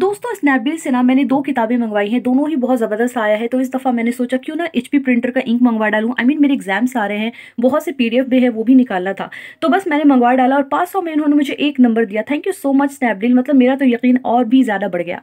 दोस्तों स्नैपडील से ना मैंने दो किताबें मंगवाई हैं दोनों ही बहुत ज़बरदस्त आया है तो इस दफ़ा मैंने सोचा क्यों ना एच प्रिंटर का इंक मंगवा डालूँ आई मीन मेरे एग्जाम्स आ रहे हैं बहुत से पी भी है वो भी निकालना था तो बस मैंने मंगवा डाला और पाँच में इन्होंने मुझे एक नंबर दिया thank you so much Snapdeal मतलब मेरा तो यकीन और भी ज़्यादा बढ़ गया